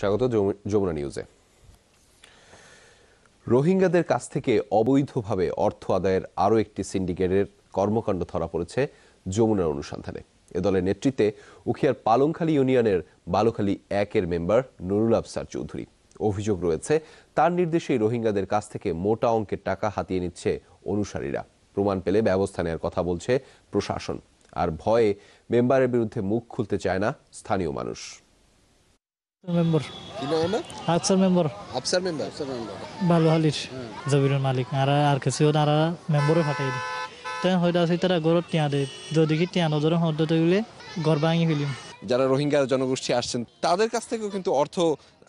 স্বাগত যমুনা নিউজে রোহিঙ্গাদের কাছ থেকে অবৈধভাবে অর্থ আদায়ের আরও একটি সিন্ডিকেটের কর্মকাণ্ড ধরা পড়েছে যমুনার অনুসন্ধানে এ দলের নেতৃত্বে উখিয়ার পালংখালী ইউনিয়নের বালুখালী একের মেম্বার নুরুল আফসার চৌধুরী অভিযোগ রয়েছে তার নির্দেশেই রোহিঙ্গাদের কাছ থেকে মোটা অঙ্কের টাকা হাতিয়ে নিচ্ছে অনুসারীরা প্রমাণ পেলে ব্যবস্থা নেওয়ার কথা বলছে প্রশাসন আর ভয়ে মেম্বারের বিরুদ্ধে মুখ খুলতে চায় না স্থানীয় মানুষ হ্যাঁ। মালিক আর আর তাই আছে তারা দেয় যদি কি যারা রোহিঙ্গা জনগোষ্ঠী আসছেন তাদের কাছ থেকেও কিন্তু অর্থ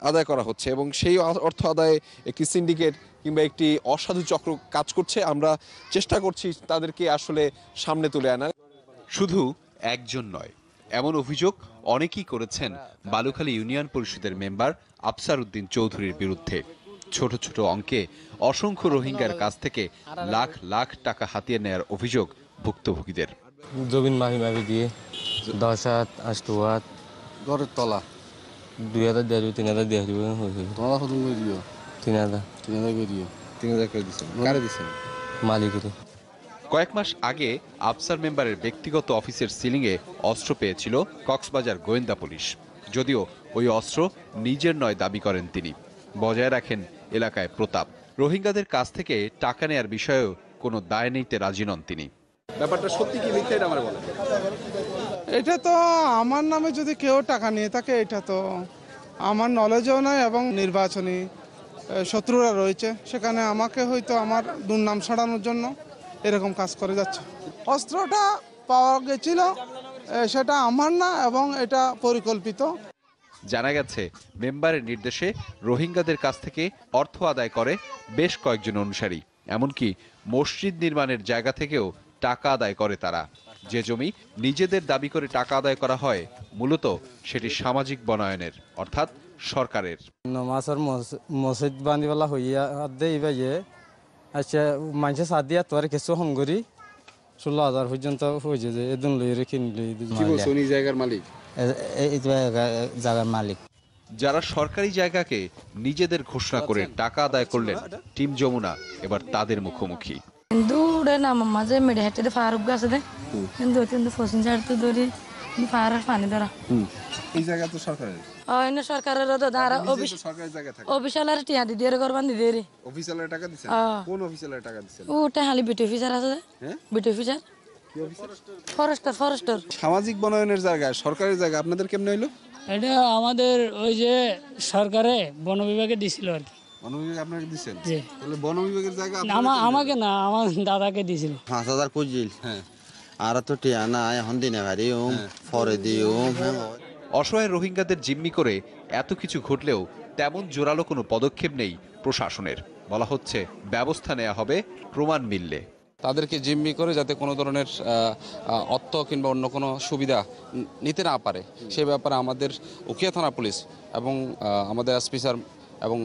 আদায় করা হচ্ছে এবং সেই অর্থ আদায়ে একটি সিন্ডিকেট কিংবা একটি অসাধু চক্র কাজ করছে আমরা চেষ্টা করছি তাদেরকে আসলে সামনে তুলে আনার শুধু একজন নয় এমন অভিযোগ অনেকেই করেছেন বালুখালী ইউনিয়ন পরিষদের মেম্বার আফসার উদ্দিন চৌধুরীর বিরুদ্ধে ছোট ছোট অঙ্কে অসংখ্য রোহিঙ্গার কাছ থেকে লাখ লাখ টাকা হাতিয়ে নেয়ার অভিযোগ ভুক্তভোগীদের জমিন মাফি মাফি দিয়ে দশ হাত আষ্ট হাত ঘরের তলা দুই হাজার দেওয়া তিন হাজার দেওয়া দিও তিন হাজার তিন হাজার তিন হাজার কয়েক মাস আগে আফসার মেম্বারের ব্যক্তিগত অফিসের সিলিংয়ে অস্ত্র পেয়েছিল কক্সবাজার গোয়েন্দা পুলিশ যদিও ওই অস্ত্র নিজের নয় দাবি করেন তিনি বজায় রাখেন এলাকায় প্রতাপ রোহিঙ্গাদের কাছ থেকে টাকা নেয়ার বিষয়েও কোনো দায় নিতে রাজি নন তিনি ব্যাপারটা সত্যি কি এটা আমার এটা তো আমার নামে যদি কেউ টাকা নিয়ে থাকে এটা তো আমার নলেজও নয় এবং নির্বাচনী শত্রুরা রয়েছে সেখানে আমাকে হয়তো আমার দুর্নাম সারানোর জন্য এরকম কাজ করে যাচ্ছে অস্ত্রটা পাওয়া গেছিল সেটা আমার না এবং এটা পরিকল্পিত জানা গেছে মেম্বারের নির্দেশে রোহিঙ্গাদের কাছ থেকে অর্থ আদায় করে বেশ কয়েকজন অনুসারী এমনকি মসজিদ নির্মাণের জায়গা থেকেও টাকা আদায় করে তারা যে জমি নিজেদের দাবি করে টাকা আদায় করা হয় মূলত সেটি সামাজিক বনায়নের অর্থাৎ সরকারের মসজিদ বান্দিওয়ালা হইয়া দেয় আচ্ছা মানুষে সাথ দিয়া তোর কিছু হম করি ষোলো হাজার পর্যন্ত হয়ে যায় এদিন লই রেখে লই জায়গার মালিক জায়গার মালিক যারা সরকারি জায়গাকে নিজেদের ঘোষণা করে আচ্ছা। টাকা আদায় করলেন টিম যমুনা এবার তাদের মুখোমুখি দূরে না মাঝে মেডে হেঁটে ফারুক গাছে দে কিন্তু ফসিন ঝাড়তে ধরি ফায়ার পানি ধরা এই জায়গা তো সরকারের অন্য সরকারের দ্বারা অফিসালার টিয়া দিয়ে অফিসালার টাকা কোন অফিসালার টাকা বিটি অফিসার আছে হ্যাঁ? বিটি অফিসার ফরেস্টার ফরেস্টার সামাজিক বনায়নের জায়গা সরকারি জায়গা আপনাদের কেমনে হইলো এটা আমাদের ওই যে সরকারে বন বিভাগে দিছিল আর কি আমাকে না আমার দাদাকে দিছিল পাঁচ হাজার হ্যাঁ। আর তো টিয়া না এখন দিনে ভারি ওম ফরে দিই অসহায় রোহিঙ্গাদের জিম্মি করে এত কিছু ঘটলেও তেমন জোরালো কোনো পদক্ষেপ নেই প্রশাসনের বলা হচ্ছে ব্যবস্থা নেওয়া হবে প্রমাণ মিললে তাদেরকে জিম্মি করে যাতে কোনো ধরনের অর্থ কিংবা অন্য কোনো সুবিধা নিতে না পারে সে ব্যাপারে আমাদের উকিয়া থানা পুলিশ এবং আমাদের এসপি স্যার এবং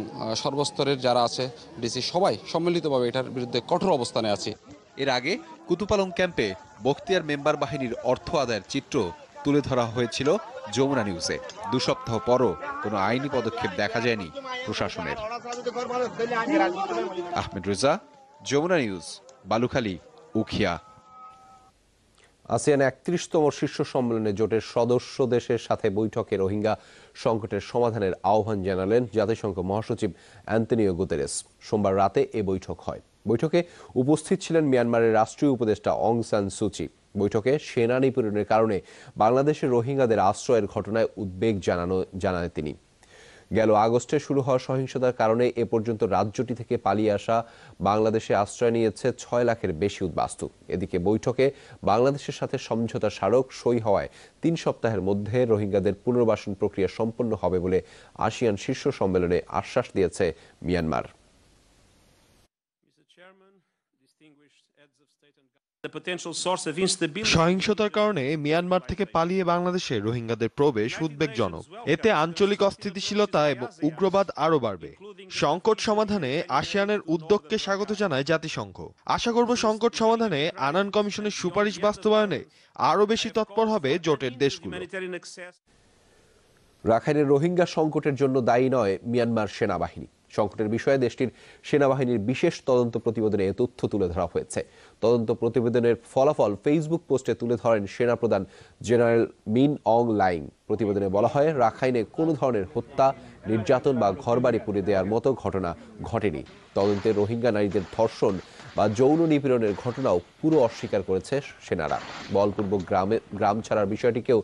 সর্বস্তরের যারা আছে ডিসি সবাই সম্মিলিতভাবে এটার বিরুদ্ধে কঠোর অবস্থানে আছে এর আগে কুতুপালং ক্যাম্পে বখতিয়ার মেম্বার বাহিনীর অর্থ আদায়ের চিত্র তুলে ধরা হয়েছিল যমুনা নিউজে দু সপ্তাহ পরও কোনো আইনি পদক্ষেপ দেখা যায়নি প্রশাসনের আহমেদ রেজা যমুনা নিউজ বালুখালী উখিয়া আসিয়ান একত্রিশতম শীর্ষ সম্মেলনে জোটের সদস্য দেশের সাথে বৈঠকে রোহিঙ্গা সংকটের সমাধানের আহ্বান জানালেন জাতিসংঘ মহাসচিব অ্যান্তনিও গুতেরেস সোমবার রাতে এ বৈঠক হয় বৈঠকে উপস্থিত ছিলেন মিয়ানমারের রাষ্ট্রীয় উপদেষ্টা অং সান সুচি বৈঠকে সেনা নিপীড়নের কারণে বাংলাদেশে রোহিঙ্গাদের আশ্রয়ের ঘটনায় উদ্বেগ জানানো জানান তিনি গেল আগস্টে শুরু হওয়া সহিংসতার কারণে এ পর্যন্ত রাজ্যটি থেকে পালিয়ে আসা বাংলাদেশে আশ্রয় নিয়েছে ছয় লাখের বেশি উদ্বাস্তু এদিকে বৈঠকে বাংলাদেশের সাথে সমঝোতা স্মারক সই হওয়ায় তিন সপ্তাহের মধ্যে রোহিঙ্গাদের পুনর্বাসন প্রক্রিয়া সম্পন্ন হবে বলে আসিয়ান শীর্ষ সম্মেলনে আশ্বাস দিয়েছে মিয়ানমার সহিংসতার কারণে মিয়ানমার থেকে পালিয়ে বাংলাদেশে রোহিঙ্গাদের প্রবেশ উদ্বেগজনক এতে আঞ্চলিক অস্থিতিশীলতা এবং উগ্রবাদ আরও বাড়বে সংকট সমাধানে আসিয়ানের উদ্যোগকে স্বাগত জানায় জাতিসংঘ আশা করব সংকট সমাধানে আনান কমিশনের সুপারিশ বাস্তবায়নে আরও বেশি তৎপর হবে জোটের দেশগুলো রাখাইনের রোহিঙ্গা সংকটের জন্য দায়ী নয় মিয়ানমার সেনাবাহিনী সংকটের বিষয়ে দেশটির সেনাবাহিনীর বিশেষ তদন্ত প্রতিবেদনে এ তথ্য তুলে ধরা হয়েছে তদন্ত প্রতিবেদনের ফলাফল ফেসবুক পোস্টে তুলে ধরেন সেনা প্রধান জেনারেল মিন অং লাইং প্রতিবেদনে বলা হয় রাখাইনে কোনো ধরনের হত্যা নির্যাতন বা ঘরবাড়ি পুড়ে দেওয়ার মতো ঘটনা ঘটেনি তদন্তে রোহিঙ্গা নারীদের ধর্ষণ বা যৌন নিপীড়নের ঘটনাও পুরো অস্বীকার করেছে সেনারা বলপূর্বক গ্রামে গ্রাম ছাড়ার বিষয়টিকেও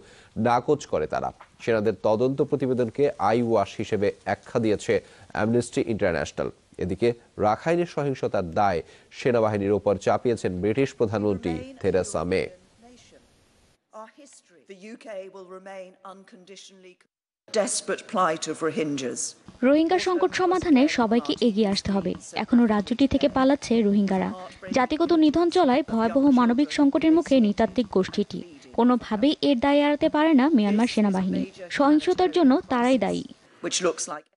নাকচ করে তারা সেনাদের তদন্ত প্রতিবেদনকে আই ওয়াশ হিসেবে আখ্যা দিয়েছে অ্যামনেস্টি ইন্টারন্যাশনাল এদিকে রাখাইনের সহিংসতার দায় সেনাবাহিনীর ওপর চাপিয়েছেন ব্রিটিশ প্রধানমন্ত্রী থেরাসা মে desperate plight of Rohingyas. Rohingya সংকট সমাধানে সবাইকে এগিয়ে আসতে হবে এখনও রাজ্যটি থেকে পালাচ্ছে রোহিঙ্গারা জাতিগত নিধন চলায় ভয়াবহ মানবিক সংকটের মুখে নৃতাত্ত্বিক গোষ্ঠীটি কোনোভাবেই এর দায় এড়াতে পারে না মিয়ানমার সেনাবাহিনী সহিংসতার জন্য তারাই দায়ী